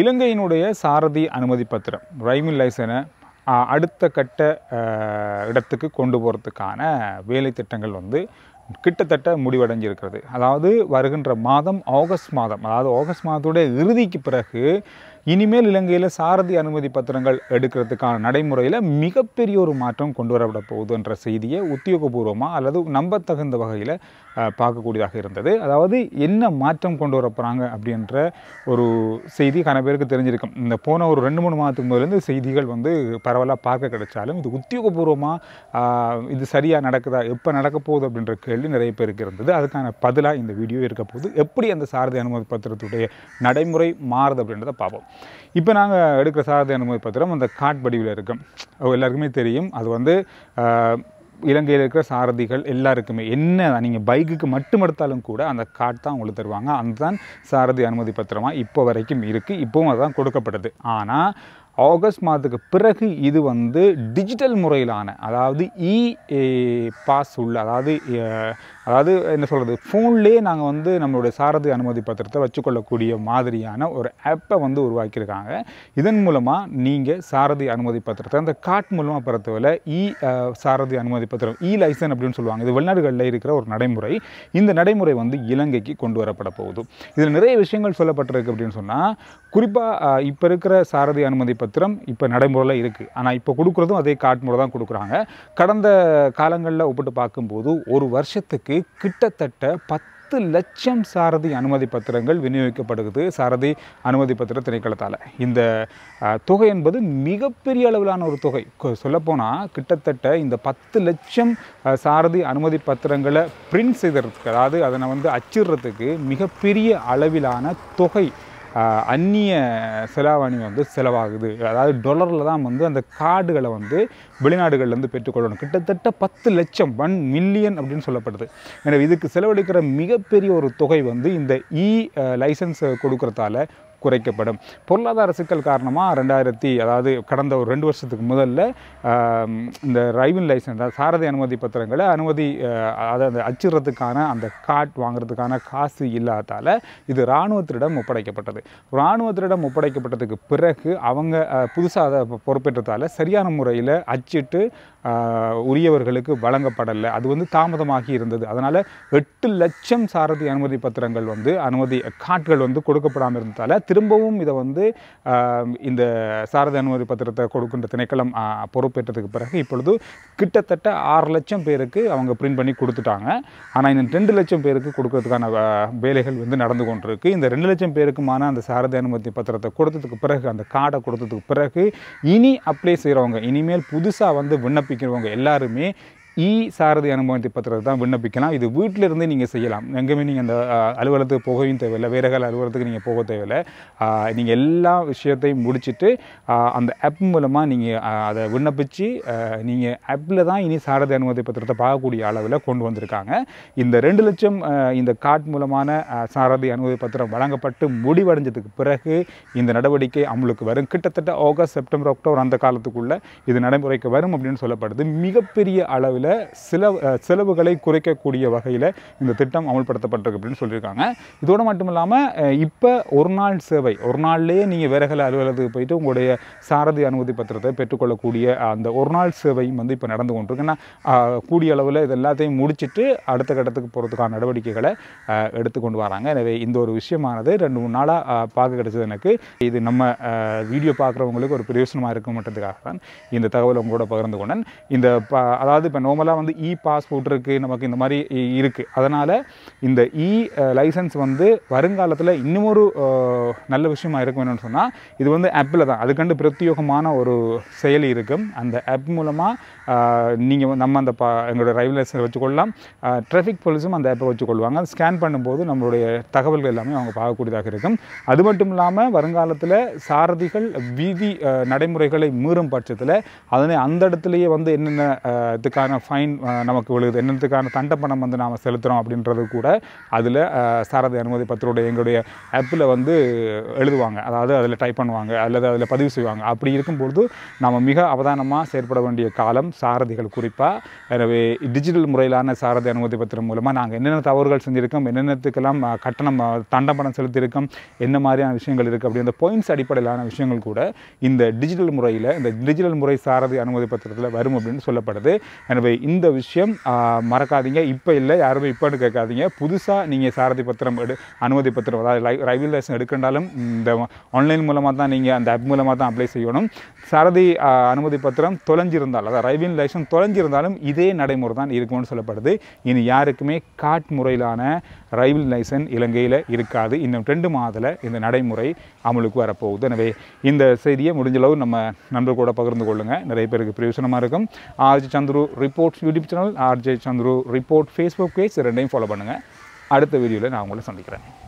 இலங்கையினுடைய சாரதி அனுமதி பத்திரம் ரைமில் லைசனை அடுத்த கட்ட இடத்துக்கு கொண்டு போகிறதுக்கான வேலை திட்டங்கள் வந்து கிட்டத்தட்ட முடிவடைஞ்சிருக்கிறது அதாவது வருகின்ற மாதம் ஆகஸ்ட் மாதம் அதாவது ஆகஸ்ட் மாதத்துடைய இறுதிக்கு பிறகு இனிமேல் இலங்கையில் சாரதி அனுமதி பத்திரங்கள் எடுக்கிறதுக்கான நடைமுறையில் மிகப்பெரிய ஒரு மாற்றம் கொண்டு வரப்பட போகுதுன்ற செய்தியை உத்தியோகபூர்வமாக அல்லது நம்பத்தகுந்த வகையில் பார்க்கக்கூடியதாக இருந்தது அதாவது என்ன மாற்றம் கொண்டு வர போகிறாங்க அப்படின்ற ஒரு செய்தி கன பேருக்கு தெரிஞ்சிருக்கும் இந்த போன ஒரு ரெண்டு மூணு மாதத்துக்கு முதலேருந்து செய்திகள் வந்து பரவலாக பார்க்க கிடைச்சாலும் இது உத்தியோகபூர்வமாக இது சரியாக நடக்குதா எப்போ நடக்க போகுது அப்படின்ற கேள்வி நிறைய பேருக்கு இருந்தது அதுக்கான பதிலாக இந்த வீடியோ இருக்க போகுது எப்படி அந்த சாரதி அனுமதி பத்திரத்துடைய நடைமுறை மாறுது அப்படின்றத பார்ப்போம் இப்போ நாங்கள் எடுக்கிற சாரதி அனுமதி பத்திரம் அந்த காட்படிவில் இருக்கும் எல்லாருக்குமே தெரியும் அது வந்து இலங்கையில் இருக்கிற சாரதிகள் எல்லாருக்குமே என்ன நீங்கள் பைக்குக்கு மட்டும் எடுத்தாலும் கூட அந்த காட் தான் உங்களுக்கு தருவாங்க அதுதான் சாரதி அனுமதி பத்திரமாக இப்போ வரைக்கும் இருக்குது இப்போவும் அதுதான் கொடுக்கப்பட்டது ஆனால் ஆகஸ்ட் மாதத்துக்கு பிறகு இது வந்து டிஜிட்டல் முறையிலான அதாவது இ e, பாஸ் உள்ள அதாவது அதாவது என்ன சொல்கிறது ஃபோன்லேயே நாங்கள் வந்து நம்மளுடைய சாரதி அனுமதி பத்திரத்தை வச்சுக்கொள்ளக்கூடிய மாதிரியான ஒரு ஆப்பை வந்து உருவாக்கியிருக்காங்க இதன் மூலமாக நீங்கள் சாரதி அனுமதி பத்திரத்தை அந்த காட் மூலமாக பெறத்தவில் இ e, சாரதி அனுமதி பத்திரம் இ e லைசன் அப்படின்னு சொல்லுவாங்க இது வெளிநாடுகளில் இருக்கிற ஒரு நடைமுறை இந்த நடைமுறை வந்து இலங்கைக்கு கொண்டு வரப்பட போகுது இதில் நிறைய விஷயங்கள் சொல்லப்பட்டிருக்கு அப்படின்னு சொன்னால் குறிப்பாக இப்போ இருக்கிற சாரதி அனுமதி பத்திரம் இப்போ நடைமுறையில் இருக்குது ஆனால் இப்போ கொடுக்குறதும் அதே கார்டு முறை தான் கொடுக்குறாங்க கடந்த காலங்களில் ஒப்பிட்டு பார்க்கும்போது ஒரு வருஷத்துக்கு கிட்டத்தட்ட பத்து பத்து லட்சம் சாரதி அனுமதி பத்திரங்கள் விநியோகிக்கப்படுகிறது சாரதி அனுமதி பத்திர திணைக்களத்தால் இந்த தொகை என்பது மிகப்பெரிய அளவிலான ஒரு தொகை சொல்லப்போனால் கிட்டத்தட்ட இந்த பத்து லட்சம் சாரதி அனுமதி பத்திரங்களை பிரிண்ட் செய்கிறதுக்கு அதாவது அதனை வந்து அச்சிடுறதுக்கு மிகப்பெரிய அளவிலான தொகை அந்நிய செலாவணி வந்து செலவாகுது அதாவது டொலரில் தான் வந்து அந்த கார்டுகளை வந்து வெளிநாடுகள்லேருந்து பெற்றுக்கொள்ளணும் கிட்டத்தட்ட பத்து லட்சம் ஒன் மில்லியன் அப்படின்னு சொல்லப்படுது எனவே இதுக்கு செலவழிக்கிற மிகப்பெரிய ஒரு தொகை வந்து இந்த இ e, லைசன்ஸ் கொடுக்கறதால குறைக்கப்படும் பொருளாதார சிக்கல் காரணமாக ரெண்டாயிரத்தி அதாவது கடந்த ஒரு ரெண்டு வருஷத்துக்கு முதல்ல இந்த டிரைவிங் லைசன்ஸ் அதாவது சாரதி அனுமதி பத்திரங்களை அனுமதி அதை அந்த அச்சிடுறதுக்கான அந்த கார்ட் வாங்குறதுக்கான காசு இல்லாதால் இது இராணுவத்திடம் ஒப்படைக்கப்பட்டது இராணுவத்திடம் ஒப்படைக்கப்பட்டதுக்கு பிறகு அவங்க புதுசாக அதை பொறுப்பேற்றதால் சரியான முறையில் அச்சிட்டு உரியவர்களுக்கு வழங்கப்படலை அது வந்து தாமதமாகி இருந்தது அதனால் எட்டு லட்சம் சாரதி அனுமதி பத்திரங்கள் வந்து அனுமதி கார்டுகள் வந்து கொடுக்கப்படாமல் இருந்ததால் திரும்பவும் இதை வந்து இந்த சாரதி அனுமதி பத்திரத்தை கொடுக்கின்ற திணைக்களம் பொறுப்பேற்றதுக்கு பிறகு இப்பொழுது கிட்டத்தட்ட ஆறு லட்சம் பேருக்கு அவங்க பிரிண்ட் பண்ணி கொடுத்துட்டாங்க ஆனால் இந்த ரெண்டு லட்சம் பேருக்கு கொடுக்கறதுக்கான வேலைகள் வந்து நடந்து கொண்டிருக்கு இந்த ரெண்டு லட்சம் பேருக்குமான அந்த சாரதி அனுமதி பத்திரத்தை கொடுத்ததுக்கு பிறகு அந்த கார்டை கொடுத்ததுக்கு பிறகு இனி அப்ளை செய்கிறவங்க இனிமேல் புதுசாக வந்து விண்ணப்ப விண்ணப்பிக்கிறவங்க எல்லாருமே இ சாரதி அனுபவத்தை பத்திரத்தை தான் விண்ணப்பிக்கலாம் இது வீட்டிலிருந்தே நீங்கள் செய்யலாம் எங்கேயுமே நீங்கள் அந்த அலுவலகத்துக்கு போகவும் தேவையில்லை வேறு கால அலுவலகத்துக்கு நீங்கள் போக தேவையில்லை நீங்கள் எல்லா விஷயத்தையும் முடிச்சுட்டு அந்த ஆப் மூலமாக நீங்கள் அதை விண்ணப்பித்து நீங்கள் ஆப்பில் தான் இனி சாரதி அனுமதி பத்திரத்தை பார்க்கக்கூடிய அளவில் கொண்டு வந்திருக்காங்க இந்த ரெண்டு லட்சம் இந்த கார்ட் மூலமான சாரதி அனுமதி பத்திரம் வழங்கப்பட்டு முடிவடைஞ்சதுக்கு பிறகு இந்த நடவடிக்கை அவங்களுக்கு வரும் கிட்டத்தட்ட ஆகஸ்ட் செப்டம்பர் அக்டோபர் அந்த காலத்துக்குள்ளே இது நடைமுறைக்கு வரும் அப்படின்னு சொல்லப்படுது மிகப்பெரிய அளவில் அளவில் சில செலவுகளை குறைக்கக்கூடிய வகையில் இந்த திட்டம் அமல்படுத்தப்பட்டிருக்கு அப்படின்னு சொல்லியிருக்காங்க இதோடு மட்டும் இல்லாமல் இப்போ ஒரு நாள் சேவை ஒரு நாள்லேயே நீங்கள் வேறகல அலுவலகத்துக்கு போயிட்டு உங்களுடைய சாரதி அனுமதி பத்திரத்தை பெற்றுக்கொள்ளக்கூடிய அந்த ஒரு நாள் சேவையும் வந்து இப்போ நடந்து கொண்டிருக்கு ஏன்னா கூடிய அளவில் இது எல்லாத்தையும் முடிச்சுட்டு அடுத்த கட்டத்துக்கு போகிறதுக்கான நடவடிக்கைகளை எடுத்துக்கொண்டு வராங்க எனவே இந்த ஒரு விஷயமானது ரெண்டு மூணு நாளாக பார்க்க கிடச்சது எனக்கு இது நம்ம வீடியோ பார்க்குறவங்களுக்கு ஒரு பிரயோசனமாக இருக்கும் மட்டுறதுக்காக தான் இந்த தகவலை உங்களோட பகிர்ந்து கொண்டேன் இந்த அதாவது இப்போ நார்மலாக வந்து இ e பாஸ்போர்ட் இருக்குது நமக்கு இந்த மாதிரி இருக்குது அதனால் இந்த இ e, லைசன்ஸ் வந்து வருங்காலத்தில் இன்னும் ஒரு நல்ல விஷயமா இருக்கும் என்னென்னு சொன்னால் இது வந்து ஆப்பில் தான் அதுக்கண்டு பிரத்யோகமான ஒரு செயலி இருக்கும் அந்த ஆப் மூலமாக நீங்கள் நம்ம அந்த பா எங்களோட டிரைவிங் லைசன்ஸ் வச்சுக்கொள்ளலாம் ட்ராஃபிக் போலீஸும் அந்த ஆப்பை வச்சுக்கொள்வாங்க ஸ்கேன் பண்ணும்போது நம்மளுடைய தகவல்கள் எல்லாமே அவங்க பார்க்கக்கூடியதாக இருக்கும் அது மட்டும் இல்லாமல் வருங்காலத்தில் சாரதிகள் வீதி நடைமுறைகளை மீறும் பட்சத்தில் அதனை அந்த இடத்துலையே வந்து என்னென்ன இதுக்கான ஃபைன் நமக்கு விழுது என்னத்துக்கான தண்டை பணம் வந்து நாம் செலுத்துகிறோம் அப்படின்றது கூட அதில் சாரதி அனுமதி பத்திரோடைய எங்களுடைய ஆப்பில் வந்து எழுதுவாங்க அதாவது அதில் டைப் பண்ணுவாங்க அல்லது அதில் பதிவு செய்வாங்க அப்படி இருக்கும்பொழுது நாம் மிக அவதானமாக செயற்பட வேண்டிய காலம் சாரதிகள் குறிப்பாக எனவே டிஜிட்டல் முறையிலான சாரதி அனுமதி பத்திரம் மூலமாக நாங்கள் என்னென்ன தவறுகள் செஞ்சுருக்கோம் என்னென்னத்துக்கெல்லாம் கட்டணம் பணம் செலுத்தியிருக்கோம் என்ன மாதிரியான விஷயங்கள் இருக்குது அப்படின்ற பாயிண்ட்ஸ் அடிப்படையிலான விஷயங்கள் கூட இந்த டிஜிட்டல் முறையில் இந்த டிஜிட்டல் முறை சாரதி அனுமதி பத்திரத்தில் வரும் அப்படின்னு சொல்லப்படுது எனவே ஆகவே இந்த விஷயம் மறக்காதீங்க இப்போ இல்லை யாருமே இப்போன்னு கேட்காதீங்க புதுசாக நீங்கள் சாரதி பத்திரம் எடு அனுமதி பத்திரம் அதாவது லை லைசன் லைசன்ஸ் எடுக்கின்றாலும் இந்த ஆன்லைன் மூலமாக தான் நீங்கள் அந்த ஆப் மூலமாக தான் அப்ளை செய்யணும் சாரதி அனுமதி பத்திரம் தொலைஞ்சிருந்தால் அதாவது டிரைவிங் லைசன்ஸ் தொலைஞ்சிருந்தாலும் இதே நடைமுறை தான் இருக்கும்னு சொல்லப்படுது இனி யாருக்குமே காட் முறையிலான டிரைவிங் லைசன்ஸ் இலங்கையில் இருக்காது இன்னும் ரெண்டு மாதத்தில் இந்த நடைமுறை அமலுக்கு வரப்போகுது எனவே இந்த செய்தியை முடிஞ்சளவு நம்ம கூட பகிர்ந்து கொள்ளுங்கள் நிறைய பேருக்கு பிரயோஜனமாக இருக்கும் RJ Chandru report sports YouTube channel RJ Chandru report Facebook page ரெண்டையும் ஃபாலோ பண்ணுங்கள் அடுத்த வீடியோவில் நான் உங்களை சந்திக்கிறேன்